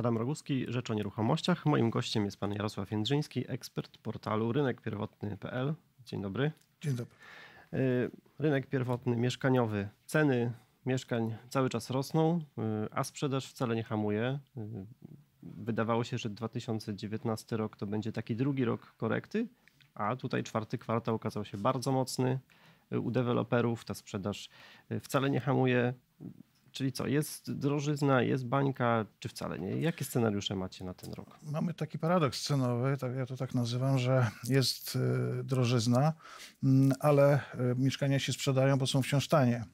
Adam Roguski, Rzecz o Nieruchomościach. Moim gościem jest pan Jarosław Jędrzyński, ekspert portalu rynekpierwotny.pl. Dzień dobry. Dzień dobry. Y, rynek pierwotny, mieszkaniowy, ceny mieszkań cały czas rosną, y, a sprzedaż wcale nie hamuje. Y, wydawało się, że 2019 rok to będzie taki drugi rok korekty, a tutaj czwarty kwartał okazał się bardzo mocny. U deweloperów ta sprzedaż wcale nie hamuje. Czyli co, jest drożyzna, jest bańka, czy wcale nie? Jakie scenariusze macie na ten rok? Mamy taki paradoks cenowy, tak, ja to tak nazywam, że jest y, drożyzna, mm, ale y, mieszkania się sprzedają, bo są wciąż tanie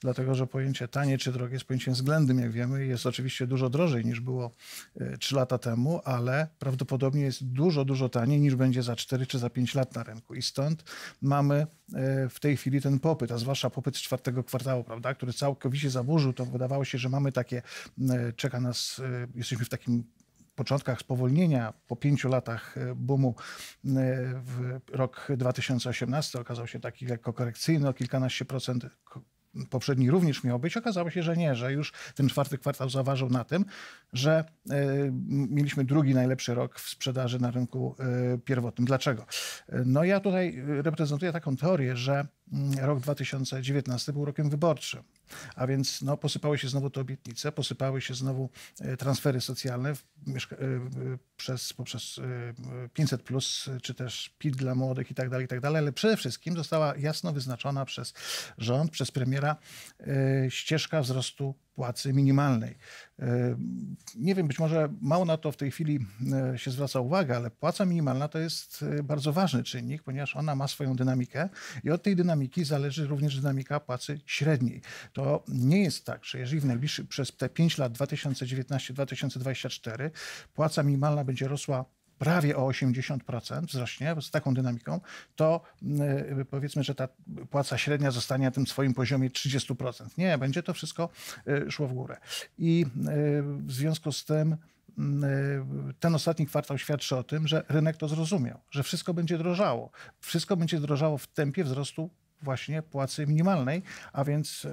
dlatego że pojęcie tanie czy drogie jest pojęciem względnym, jak wiemy, jest oczywiście dużo drożej niż było 3 e, lata temu, ale prawdopodobnie jest dużo, dużo taniej niż będzie za 4 czy za 5 lat na rynku. I stąd mamy e, w tej chwili ten popyt, a zwłaszcza popyt z czwartego kwartału, prawda, który całkowicie zaburzył, to wydawało się, że mamy takie, e, czeka nas, jesteśmy w takim początkach spowolnienia po pięciu latach boomu w rok 2018 okazał się taki lekko korekcyjny o kilkanaście procent poprzedni również miał być. Okazało się, że nie, że już ten czwarty kwartał zaważył na tym, że e, mieliśmy drugi najlepszy rok w sprzedaży na rynku e, pierwotnym. Dlaczego? E, no ja tutaj reprezentuję taką teorię, że Mm, rok 2019 był rokiem wyborczym. A więc no, posypały się znowu te obietnice, posypały się znowu e, transfery socjalne e, e, przez, poprzez 500, plus, czy też PIT dla młodych i tak dalej, i tak dalej. Ale przede wszystkim została jasno wyznaczona przez rząd, przez premiera ścieżka wzrostu płacy minimalnej. E, nie wiem, być może mało na to w tej chwili e, się zwraca uwagę, ale płaca minimalna to jest e, bardzo ważny czynnik, ponieważ ona ma swoją dynamikę i od tej dynamiki zależy również dynamika płacy średniej. To nie jest tak, że jeżeli w najbliższych przez te 5 lat 2019-2024 płaca minimalna będzie rosła prawie o 80% wzrośnie z taką dynamiką, to y, powiedzmy, że ta płaca średnia zostanie na tym swoim poziomie 30%. Nie, będzie to wszystko y, szło w górę. I y, w związku z tym ten ostatni kwartał świadczy o tym, że rynek to zrozumiał, że wszystko będzie drożało. Wszystko będzie drożało w tempie wzrostu właśnie płacy minimalnej, a więc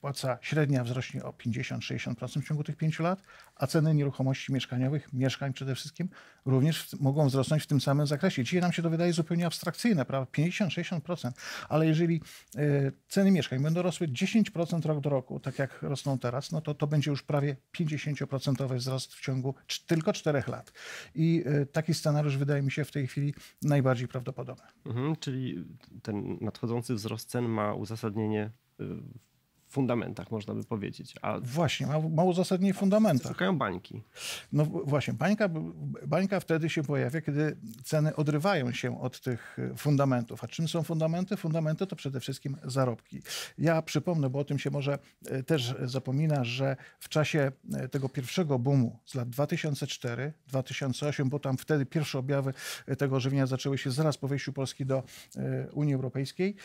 płaca średnia wzrośnie o 50-60% w ciągu tych 5 lat, a ceny nieruchomości mieszkaniowych, mieszkań przede wszystkim, również mogą wzrosnąć w tym samym zakresie. Dzisiaj nam się to wydaje zupełnie abstrakcyjne, prawda? 50-60%, ale jeżeli e, ceny mieszkań będą rosły 10% rok do roku, tak jak rosną teraz, no to to będzie już prawie 50% wzrost w ciągu tylko 4 lat. I e, taki scenariusz wydaje mi się w tej chwili najbardziej prawdopodobny. Mhm, czyli ten nadchodzący wzrost cen ma uzasadnienie w y, fundamentach, można by powiedzieć. A właśnie, ma, mało zasadnie fundamentach. Szukają bańki. No właśnie, bańka, bańka wtedy się pojawia, kiedy ceny odrywają się od tych y, fundamentów. A czym są fundamenty? Fundamenty to przede wszystkim zarobki. Ja przypomnę, bo o tym się może y, też zapomina, że w czasie y, tego pierwszego boomu z lat 2004-2008, bo tam wtedy pierwsze objawy tego ożywienia zaczęły się zaraz po wejściu Polski do Unii Europejskiej,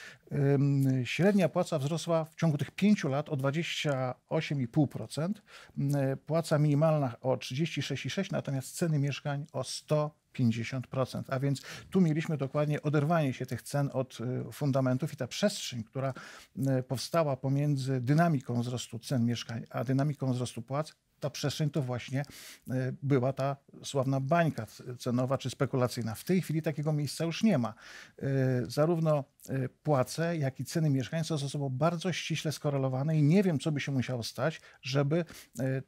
średnia płaca wzrosła w ciągu tych 5 10 lat o 28,5%, płaca minimalna o 36,6%, natomiast ceny mieszkań o 100%. 50%. A więc tu mieliśmy dokładnie oderwanie się tych cen od y, fundamentów i ta przestrzeń, która powstała pomiędzy dynamiką wzrostu cen mieszkań a dynamiką wzrostu płac, ta przestrzeń to właśnie e, była ta sławna bańka cenowa czy spekulacyjna. W tej chwili takiego miejsca już nie ma. E, zarówno e, płace, jak i ceny mieszkań są ze sobą bardzo ściśle skorelowane i nie wiem, co by się musiało stać, żeby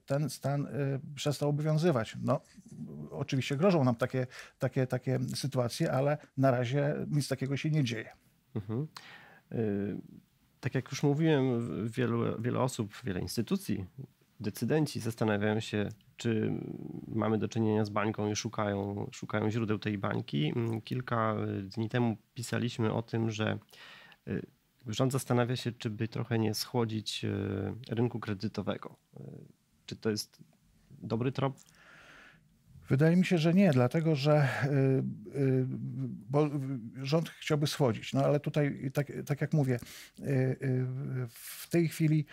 ten stan przestał obowiązywać. No, oczywiście grożą nam takie, takie, takie sytuacje, ale na razie nic takiego się nie dzieje. Mhm. Y tak jak już mówiłem, wielu, wiele osób, wiele instytucji decydenci zastanawiają się, czy mamy do czynienia z bańką i szukają, szukają źródeł tej bańki. Mm, kilka e, dni temu pisaliśmy o tym, że e, rząd zastanawia się, czy by trochę nie schłodzić e, rynku kredytowego. Czy to jest dobry trop? Wydaje mi się, że nie, dlatego że y, y, rząd chciałby schodzić. No ale tutaj, tak, tak, jak mówię, y, w tej chwili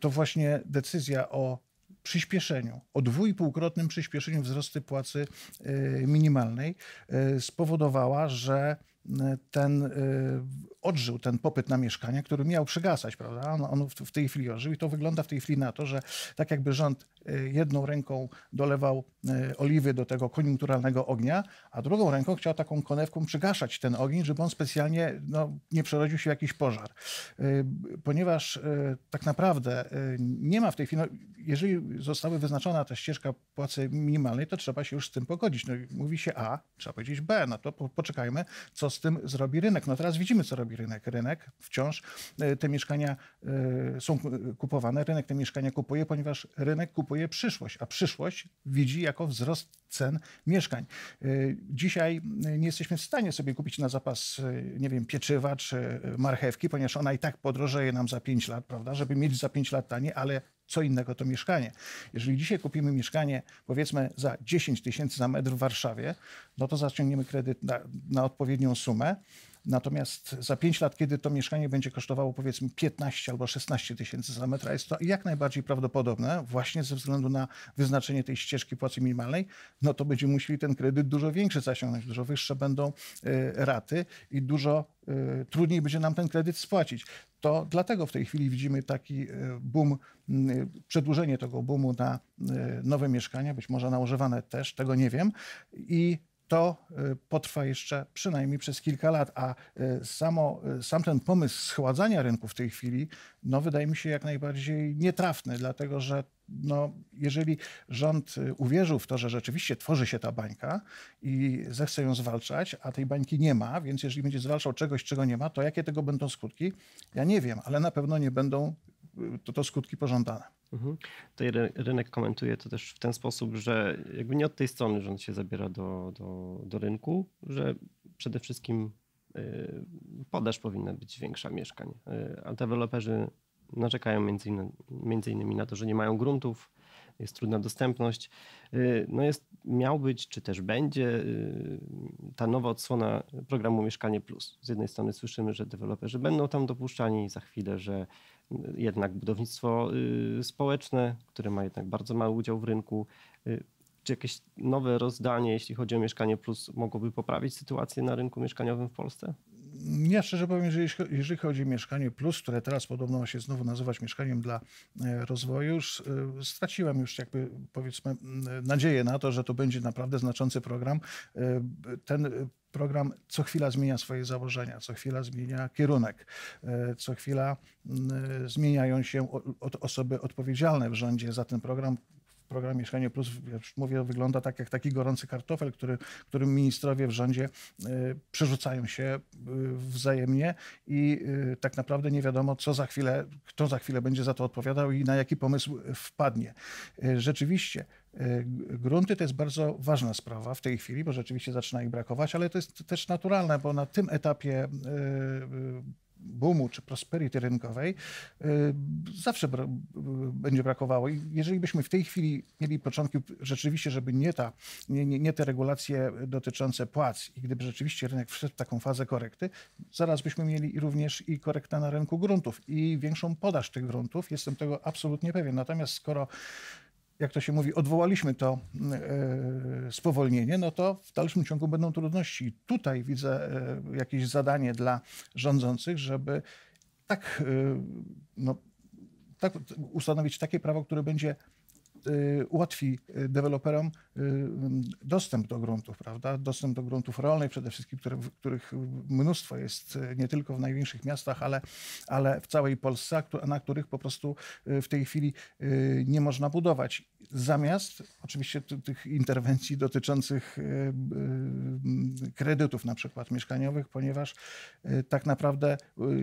to właśnie decyzja o przyspieszeniu, o dwójpółkrotnym przyspieszeniu wzrosty płacy y, minimalnej y, spowodowała, że y, ten odżył ten popyt na mieszkania, który miał przygasać, prawda? On, on, w tej chwili ożył i to wygląda w tej chwili na to, że tak jakby rząd jedną ręką dolewał oliwy do tego koniunkturalnego ognia, a drugą ręką chciał taką konewką przygaszać ten ogień, żeby on specjalnie no, nie przerodził się w jakiś pożar. Ponieważ tak naprawdę nie ma w tej chwili, no, jeżeli została wyznaczona ta ścieżka płacy minimalnej, to trzeba się już z tym pogodzić. No, mówi się A, trzeba powiedzieć B, no to po, poczekajmy, co z tym zrobi rynek. No teraz widzimy, co robi rynek. Rynek wciąż e, te mieszkania e, są kupowane, rynek te mieszkania kupuje, ponieważ rynek kupuje przyszłość, a przyszłość widzi jako wzrost cen mieszkań. E, dzisiaj nie jesteśmy w stanie sobie kupić na zapas, nie wiem, pieczywa czy marchewki, ponieważ ona i tak podrożeje nam za 5 lat, prawda, żeby mieć za 5 lat tanie, ale co innego to mieszkanie. Jeżeli dzisiaj kupimy mieszkanie, powiedzmy, za 10 tysięcy na metr w Warszawie, no to zaciągniemy kredyt na, na odpowiednią sumę, Natomiast za 5 lat, kiedy to mieszkanie będzie kosztowało powiedzmy 15 albo 16 tysięcy za metra, jest to jak najbardziej prawdopodobne, właśnie ze względu na wyznaczenie tej ścieżki płacy minimalnej, no to będziemy musieli ten kredyt dużo większy zasiągnąć, dużo wyższe będą e, raty i dużo e, trudniej będzie nam ten kredyt spłacić. To dlatego w tej chwili widzimy taki e, boom, przedłużenie tego boomu na nowe mieszkania, być może na używane też, tego nie wiem. I to y, potrwa jeszcze przynajmniej przez kilka lat, a y, samo, y, sam ten pomysł schładzania rynku w tej chwili, no wydaje mi się jak najbardziej nietrafny, dlatego że no, jeżeli rząd uwierzył w to, że rzeczywiście tworzy się ta bańka i zechce ją zwalczać, a tej bańki nie ma, więc jeżeli będzie zwalczał czegoś, czego nie ma, to jakie tego będą skutki? Ja nie wiem, ale na pewno nie będą to, to skutki pożądane. Mhm. rynek komentuje to też w ten sposób, że jakby nie od tej strony rząd się zabiera do, do, do rynku, że przede wszystkim y, podaż powinna być większa mieszkań, y, a deweloperzy narzekają między innymi, między innymi na to, że nie mają gruntów, jest trudna dostępność. Y, no jest, miał być, czy też będzie ta nowa odsłona programu Mieszkanie Plus. Z jednej strony słyszymy, że deweloperzy będą tam dopuszczani za chwilę, że jednak budownictwo y, społeczne, które ma jednak bardzo mały udział w rynku. Y, czy jakieś nowe rozdanie, jeśli chodzi o Mieszkanie Plus, mogłoby poprawić sytuację na rynku mieszkaniowym w Polsce? Ja szczerze powiem, że jeżeli chodzi o Mieszkanie Plus, które teraz podobno ma się znowu nazywać mieszkaniem dla e, rozwoju, już e, straciłem już jakby powiedzmy nadzieję na to, że to będzie naprawdę znaczący program. E, ten program co chwila zmienia swoje założenia, co chwila zmienia kierunek, e, co chwila mm, e, zmieniają się osoby odpowiedzialne w rządzie za ten program, program Mieszkanie Plus, już mówię, wygląda tak jak taki gorący kartofel, który, którym ministrowie w rządzie e, przerzucają się e, wzajemnie i e, tak naprawdę nie wiadomo, co za chwilę, kto za chwilę będzie za to odpowiadał i na jaki pomysł wpadnie. Rzeczywiście, grunty to jest bardzo ważna sprawa w tej chwili, bo rzeczywiście zaczyna ich brakować, ale to jest też naturalne, bo na tym etapie boomu czy prosperity rynkowej y, zawsze bra będzie brakowało. I jeżeli byśmy w tej chwili mieli początki rzeczywiście, żeby nie, ta, nie, nie, nie te regulacje dotyczące płac i gdyby rzeczywiście rynek wszedł w taką fazę korekty, zaraz byśmy mieli również i korektę na rynku gruntów i większą podaż tych gruntów. Jestem tego absolutnie pewien. Natomiast skoro jak to się mówi, odwołaliśmy to mm, e, spowolnienie, no to w dalszym ciągu będą trudności. Tutaj widzę e, jakieś zadanie dla rządzących, żeby tak, e, no, tak ustanowić takie prawo, które będzie Y, ułatwi y, deweloperom y, dostęp do gruntów, prawda? Dostęp do gruntów rolnych przede wszystkim, które, których mnóstwo jest nie tylko w największych miastach, ale, ale w całej Polsce, na których po prostu w tej chwili nie można budować. Zamiast oczywiście tych interwencji dotyczących kredytów na przykład mieszkaniowych, ponieważ tak naprawdę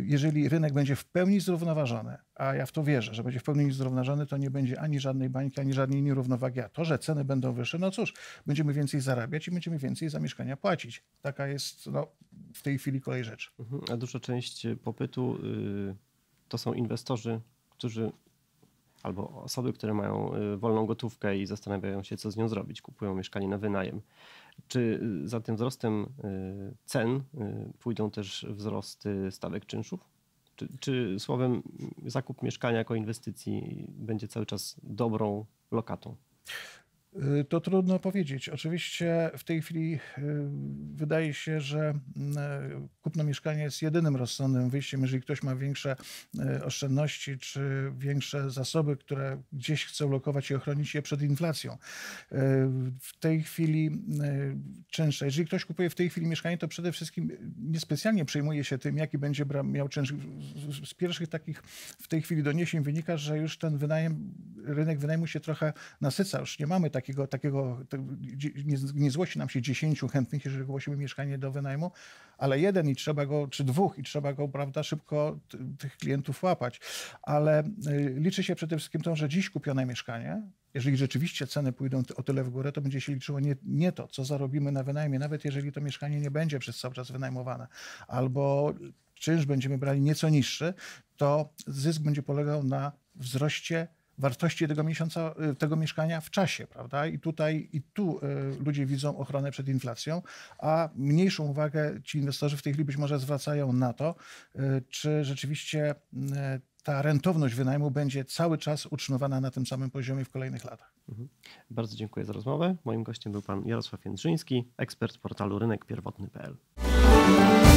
jeżeli rynek będzie w pełni zrównoważony, a ja w to wierzę, że będzie w pełni zrównoważony, to nie będzie ani żadnej bańki, ani żadnej nierównowagi. A to, że ceny będą wyższe, no cóż, będziemy więcej zarabiać i będziemy więcej za mieszkania płacić. Taka jest no, w tej chwili kolej rzecz. Mhm, a duża część y, popytu y, to są inwestorzy, którzy albo osoby, które mają y, wolną gotówkę i zastanawiają się, co z nią zrobić, kupują mieszkanie na wynajem. Czy za tym wzrostem cen pójdą też wzrosty stawek czynszów? Czy, czy słowem zakup mieszkania jako inwestycji będzie cały czas dobrą lokatą? Y, to trudno powiedzieć. Oczywiście w tej chwili y, wydaje się, że mm, y, kupno mieszkania jest jedynym rozsądnym wyjściem, jeżeli ktoś ma większe oszczędności czy większe zasoby, które gdzieś chce ulokować i ochronić je przed inflacją. W tej chwili czynsze, jeżeli ktoś kupuje w tej chwili mieszkanie, to przede wszystkim niespecjalnie przejmuje się tym, jaki będzie miał czynsz. Z pierwszych takich w tej chwili doniesień wynika, że już ten wynajem, rynek wynajmu się trochę nasyca. Już nie mamy takich takiego, takiego nie, nie złości nam się dziesięciu chętnych, jeżeli głosimy mieszkanie do wynajmu, ale jeden i trzeba go, czy dwóch i trzeba go, prawda, szybko tych klientów łapać. Ale y, liczy się przede wszystkim to, że dziś kupione mieszkanie, jeżeli rzeczywiście ceny pójdą o tyle w górę, to będzie się liczyło nie, nie, to, co zarobimy na wynajmie, nawet jeżeli to mieszkanie nie będzie przez cały czas wynajmowane, albo czynsz będziemy brali nieco niższy, to zysk będzie polegał na wzroście wartości tego, miesiąca, y, tego mieszkania w czasie, prawda? I tutaj, i tu y, ludzie widzą ochronę przed inflacją, a mniejszą uwagę ci inwestorzy w tej chwili być może zwracają na to, y, czy rzeczywiście ta rentowność wynajmu będzie cały czas utrzymywana na tym samym poziomie w kolejnych latach. Mhm. Bardzo dziękuję za rozmowę. Moim gościem był pan Jarosław Jędrzyński, ekspert portalu rynekpierwotny.pl.